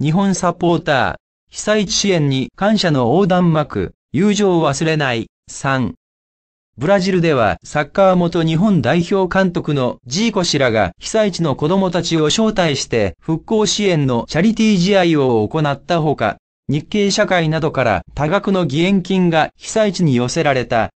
日本サポーター、被災地支援に感謝の横断幕、友情を忘れない、3。ブラジルではサッカー元日本代表監督のジーコ氏らが被災地の子供たちを招待して復興支援のチャリティー試合を行ったほか、日系社会などから多額の義援金が被災地に寄せられた